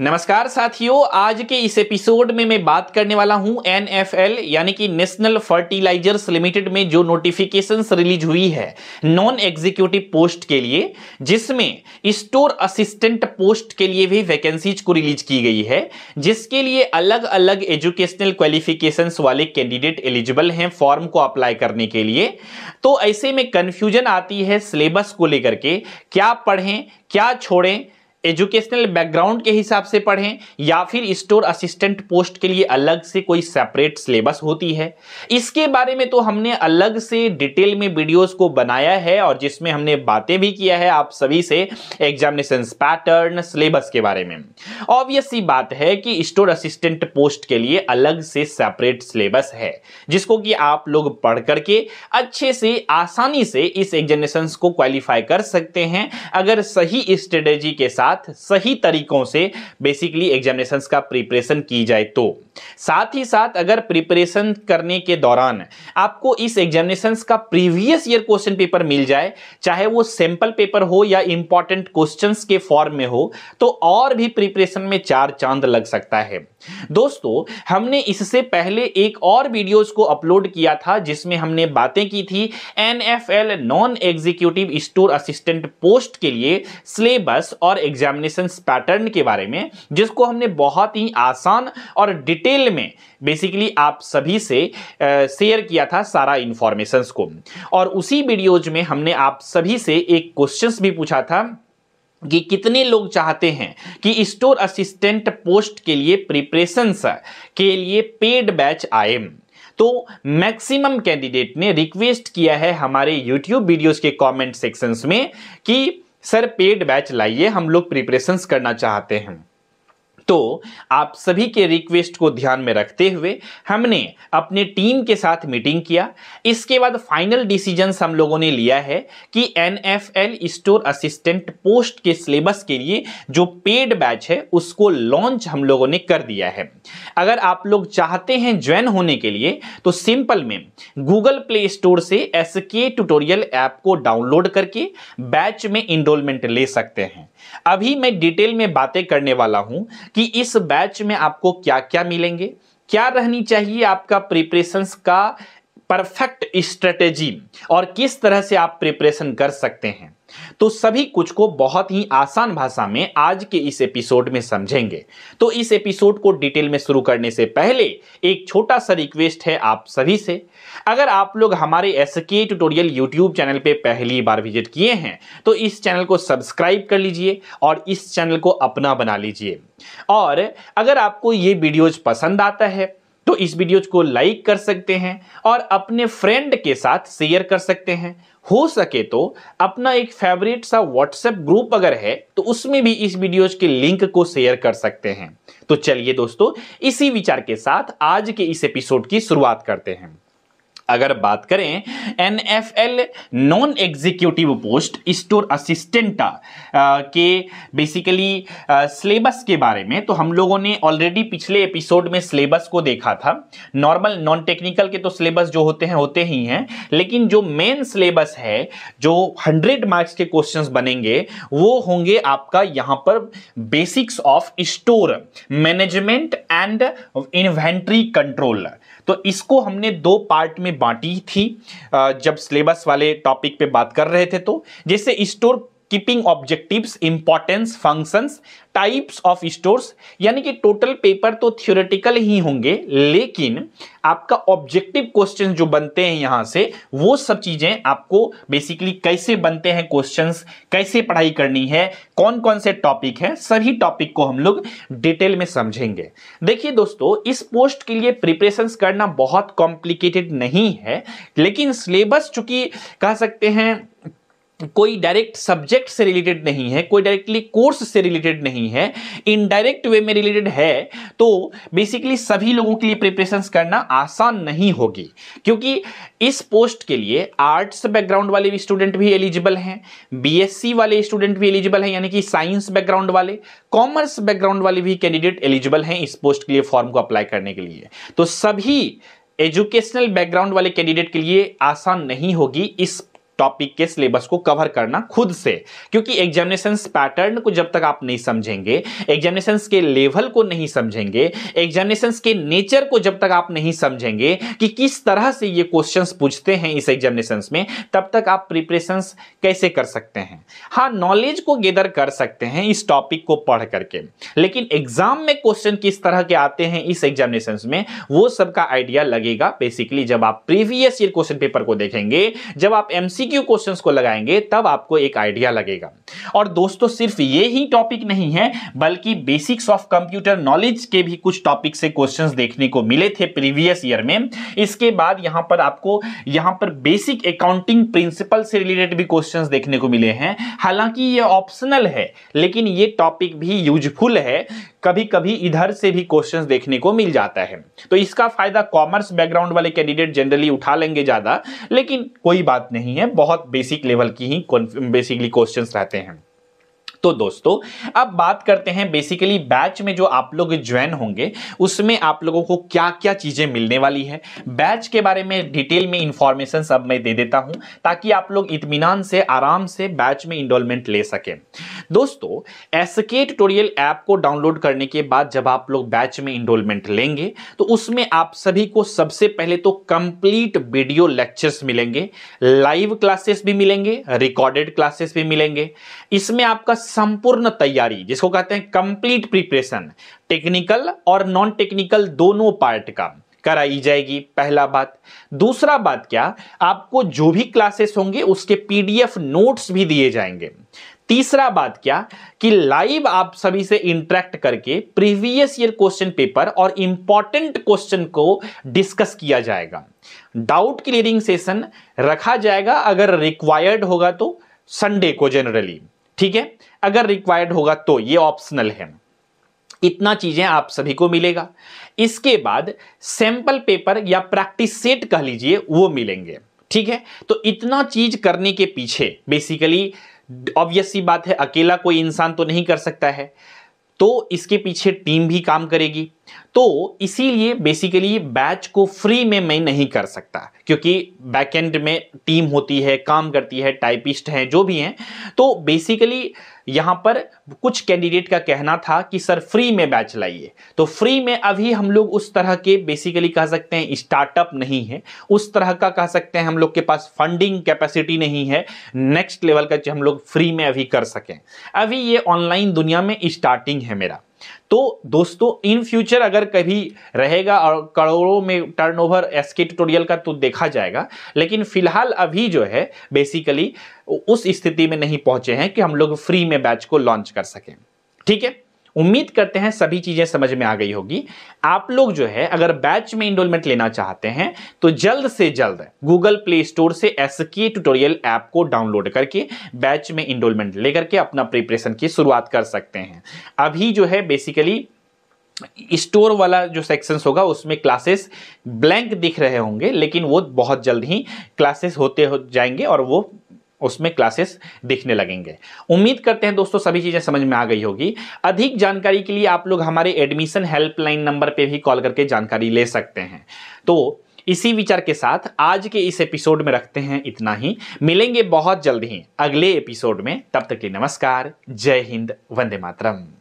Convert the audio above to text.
नमस्कार साथियों आज के इस एपिसोड में मैं बात करने वाला हूं एनएफएल यानी कि नेशनल फर्टिलाइजर्स लिमिटेड में जो नोटिफिकेशंस रिलीज हुई है नॉन एग्जीक्यूटिव पोस्ट के लिए जिसमें स्टोर असिस्टेंट पोस्ट के लिए भी वैकेंसीज को रिलीज की गई है जिसके लिए अलग अलग एजुकेशनल क्वालिफिकेशन वाले कैंडिडेट एलिजिबल हैं फॉर्म को अप्लाई करने के लिए तो ऐसे में कन्फ्यूजन आती है सिलेबस को लेकर के क्या पढ़ें क्या छोड़ें एजुकेशनल बैकग्राउंड के हिसाब से पढ़ें या फिर स्टोर असिस्टेंट पोस्ट के लिए अलग से कोई सेपरेट सिलेबस होती है इसके बारे में तो हमने अलग से डिटेल में वीडियोस को बनाया है और जिसमें हमने बातें भी किया है आप सभी से एग्जामिनेशन पैटर्न सिलेबस के बारे में ऑब्वियस सी बात है कि स्टोर असिस्टेंट पोस्ट के लिए अलग से सेपरेट सिलेबस है जिसको कि आप लोग पढ़ करके अच्छे से आसानी से इस एग्जामिनेशन को क्वालिफाई कर सकते हैं अगर सही स्ट्रेटेजी के साथ साथ सही तरीकों से बेसिकली एग्जामिनेशन का प्रिपरेशन की जाए तो साथ ही साथ अगर प्रिपरेशन करने के दौरान आपको इस एग्जामिनेशन का प्रीवियस ईयर क्वेश्चन पेपर मिल जाए चाहे वो सैंपल पेपर हो या इंपॉर्टेंट क्वेश्चन के फॉर्म में हो तो और भी प्रिपरेशन में चार चांद लग सकता है दोस्तों हमने इससे पहले एक और वीडियोस को अपलोड किया था जिसमें हमने बातें की थी NFL non executive store assistant post के लिए सिलेबस और एग्जाम एग्जामिनेशन पैटर्न के बारे में जिसको हमने बहुत ही आसान और डिटेल में बेसिकली आप सभी से शेयर किया था सारा इंफॉर्मेशन को और उसी वीडियोज में हमने आप सभी से एक क्वेश्चन भी पूछा था कि कितने लोग चाहते हैं कि स्टोर असिस्टेंट पोस्ट के लिए प्रिपरेशन के लिए पेड बैच आए तो मैक्सिमम कैंडिडेट ने रिक्वेस्ट किया है हमारे यूट्यूब वीडियोस के कमेंट सेक्शंस में कि सर पेड बैच लाइए हम लोग प्रिपरेशंस करना चाहते हैं तो आप सभी के रिक्वेस्ट को ध्यान में रखते हुए हमने अपने टीम के साथ मीटिंग किया इसके बाद फाइनल डिसीजन हम लोगों ने लिया है कि एन स्टोर असिस्टेंट पोस्ट के सिलेबस के लिए जो पेड बैच है उसको लॉन्च हम लोगों ने कर दिया है अगर आप लोग चाहते हैं ज्वाइन होने के लिए तो सिंपल में गूगल प्ले स्टोर से एस के ट्यूटोरियल ऐप को डाउनलोड करके बैच में इनरोलमेंट ले सकते हैं अभी मैं डिटेल में बातें करने वाला हूं कि इस बैच में आपको क्या क्या मिलेंगे क्या रहनी चाहिए आपका प्रिपरेशन का परफेक्ट स्ट्रेटेजी और किस तरह से आप प्रिपरेशन कर सकते हैं तो सभी कुछ को बहुत ही आसान भाषा में आज के इस एपिसोड में समझेंगे तो इस एपिसोड को डिटेल में शुरू करने से पहले एक छोटा सा रिक्वेस्ट है आप सभी से अगर आप लोग हमारे S K tutorial YouTube channel पे पहली बार विजिट किए हैं तो इस चैनल को सब्सक्राइब कर लीजिए और इस चैनल को अपना बना लीजिए और अगर आपको ये वीडियोज पसंद आता है तो इस वीडियो को लाइक कर सकते हैं और अपने फ्रेंड के साथ शेयर कर सकते हैं हो सके तो अपना एक फेवरेट सा व्हाट्सएप ग्रुप अगर है तो उसमें भी इस वीडियोज के लिंक को शेयर कर सकते हैं तो चलिए दोस्तों इसी विचार के साथ आज के इस एपिसोड की शुरुआत करते हैं अगर बात करें NFL non executive post store assistant के बेसिकली सिलेबस के बारे में तो हम लोगों ने ऑलरेडी पिछले एपिसोड में सिलेबस को देखा था नॉर्मल नॉन टेक्निकल के तो सिलेबस जो होते हैं होते ही हैं लेकिन जो मेन सिलेबस है जो 100 मार्क्स के क्वेश्चंस बनेंगे वो होंगे आपका यहाँ पर basics of store management and inventory control तो इसको हमने दो पार्ट में बांटी थी जब सिलेबस वाले टॉपिक पे बात कर रहे थे तो जैसे store keeping objectives importance functions types of stores यानी कि टोटल पेपर तो थियोरेटिकल ही होंगे लेकिन आपका ऑब्जेक्टिव क्वेश्चन जो बनते हैं यहाँ से वो सब चीज़ें आपको बेसिकली कैसे बनते हैं क्वेश्चंस कैसे पढ़ाई करनी है कौन कौन से टॉपिक हैं सभी टॉपिक को हम लोग डिटेल में समझेंगे देखिए दोस्तों इस पोस्ट के लिए प्रिपरेशंस करना बहुत कॉम्प्लिकेटेड नहीं है लेकिन सिलेबस चूंकि कह सकते हैं कोई डायरेक्ट सब्जेक्ट से रिलेटेड नहीं है कोई डायरेक्टली कोर्स से रिलेटेड नहीं है इनडायरेक्ट वे में रिलेटेड है तो बेसिकली सभी लोगों के लिए प्रिपरेशन करना आसान नहीं होगी क्योंकि इस पोस्ट के लिए आर्ट्स बैकग्राउंड वाले भी स्टूडेंट भी एलिजिबल हैं बीएससी वाले स्टूडेंट भी एलिजिबल हैं यानी कि साइंस बैकग्राउंड वाले कॉमर्स बैकग्राउंड वाले भी कैंडिडेट एलिजिबल हैं इस पोस्ट के लिए फॉर्म को अप्लाई करने के लिए तो सभी एजुकेशनल बैकग्राउंड वाले कैंडिडेट के लिए आसान नहीं होगी इस टॉपिक के सिलेबस को कवर करना खुद से क्योंकि एग्जामिनेशन पैटर्न को जब तक आप नहीं समझेंगे एग्जामिनेशन के लेवल को नहीं समझेंगे एग्जामिनेशन के नेचर को जब तक आप नहीं समझेंगे कि किस तरह से ये क्वेश्चंस पूछते हैं इस एग्जामिनेशन में तब तक आप प्रिपरेशन कैसे कर सकते हैं हाँ नॉलेज को गेदर कर सकते हैं इस टॉपिक को पढ़ करके लेकिन एग्जाम में क्वेश्चन किस तरह के आते हैं इस एग्जामिनेशन में वो सबका आइडिया लगेगा बेसिकली जब आप प्रीवियस ईयर क्वेश्चन पेपर को देखेंगे जब आप एमसी एमसीक्यू क्वेश्चंस को लगाएंगे तब आपको एक आइडिया लगेगा और दोस्तों सिर्फ ये ही टॉपिक नहीं है बल्कि बेसिक्स ऑफ कंप्यूटर नॉलेज के भी कुछ टॉपिक से क्वेश्चंस देखने को मिले थे प्रीवियस ईयर में इसके बाद यहां पर आपको यहां पर बेसिक अकाउंटिंग प्रिंसिपल से रिलेटेड भी क्वेश्चन देखने को मिले हैं हालांकि ये ऑप्शनल है लेकिन ये टॉपिक भी यूजफुल है कभी कभी इधर से भी क्वेश्चन देखने को मिल जाता है तो इसका फायदा कॉमर्स बैकग्राउंड वाले कैंडिडेट जनरली उठा लेंगे ज्यादा लेकिन कोई बात नहीं है बहुत बेसिक लेवल की ही बेसिकली क्वेश्चंस रहते हैं तो दोस्तों अब बात करते हैं बेसिकली बैच में जो आप लोग ज्वाइन होंगे उसमें आप लोगों को क्या क्या चीज़ें मिलने वाली है बैच के बारे में डिटेल में इंफॉर्मेशन सब मैं दे देता हूं ताकि आप लोग इतमान से आराम से बैच में इंडोलमेंट ले सकें दोस्तों एसके ट्यूटोरियल ऐप को डाउनलोड करने के बाद जब आप लोग बैच में इंडोलमेंट लेंगे तो उसमें आप सभी को सबसे पहले तो कंप्लीट वीडियो लेक्चर्स मिलेंगे लाइव क्लासेस भी मिलेंगे रिकॉर्डेड क्लासेस भी मिलेंगे इसमें आपका संपूर्ण तैयारी जिसको कहते हैं कंप्लीट प्रिपरेशन टेक्निकल और नॉन टेक्निकल दोनों पार्ट का कराई जाएगी पहला बात दूसरा बात क्या आपको जो भी क्लासेस होंगे उसके पीडीएफ नोट्स भी दिए जाएंगे तीसरा बात क्या कि लाइव आप सभी से इंटरेक्ट करके प्रीवियस ईयर क्वेश्चन पेपर और इंपॉर्टेंट क्वेश्चन को डिस्कस किया जाएगा डाउट क्लियरिंग सेशन रखा जाएगा अगर रिक्वायर्ड होगा तो संडे को जनरली ठीक है अगर रिक्वायर्ड होगा तो ये ऑप्शनल है इतना चीजें आप सभी को मिलेगा इसके बाद सैंपल पेपर या प्रैक्टिस सेट कह लीजिए वो मिलेंगे ठीक है तो इतना चीज करने के पीछे बेसिकली ऑब्वियस सी बात है अकेला कोई इंसान तो नहीं कर सकता है तो इसके पीछे टीम भी काम करेगी तो इसीलिए बेसिकली बैच को फ्री में मैं नहीं कर सकता क्योंकि बैकएंड में टीम होती है काम करती है टाइपिस्ट हैं जो भी हैं तो बेसिकली यहाँ पर कुछ कैंडिडेट का कहना था कि सर फ्री में बैच लाइए तो फ्री में अभी हम लोग उस तरह के बेसिकली कह सकते हैं स्टार्टअप नहीं है उस तरह का कह सकते हैं हम लोग के पास फंडिंग कैपेसिटी नहीं है नेक्स्ट लेवल का हम लोग फ्री में अभी कर सकें अभी ये ऑनलाइन दुनिया में स्टार्टिंग है मेरा तो दोस्तों इन फ्यूचर अगर कभी रहेगा और करोड़ों में टर्नओवर एसके ट्यूटोरियल का तो देखा जाएगा लेकिन फिलहाल अभी जो है बेसिकली उस स्थिति में नहीं पहुंचे हैं कि हम लोग फ्री में बैच को लॉन्च कर सकें ठीक है उम्मीद करते हैं सभी चीज़ें समझ में आ गई होगी आप लोग जो है अगर बैच में इंडोलमेंट लेना चाहते हैं तो जल्द से जल्द गूगल प्ले स्टोर से एस के ट्यूटोरियल ऐप को डाउनलोड करके बैच में इंडोलमेंट लेकर के अपना प्रिपरेशन की शुरुआत कर सकते हैं अभी जो है बेसिकली स्टोर वाला जो सेक्शंस होगा उसमें क्लासेस ब्लैंक दिख रहे होंगे लेकिन वो बहुत जल्द ही क्लासेस होते हो जाएंगे और वो उसमें क्लासेस दिखने लगेंगे उम्मीद करते हैं दोस्तों सभी चीज़ें समझ में आ गई होगी अधिक जानकारी के लिए आप लोग हमारे एडमिशन हेल्पलाइन नंबर पे भी कॉल करके जानकारी ले सकते हैं तो इसी विचार के साथ आज के इस एपिसोड में रखते हैं इतना ही मिलेंगे बहुत जल्द ही अगले एपिसोड में तब तक के नमस्कार जय हिंद वंदे मातरम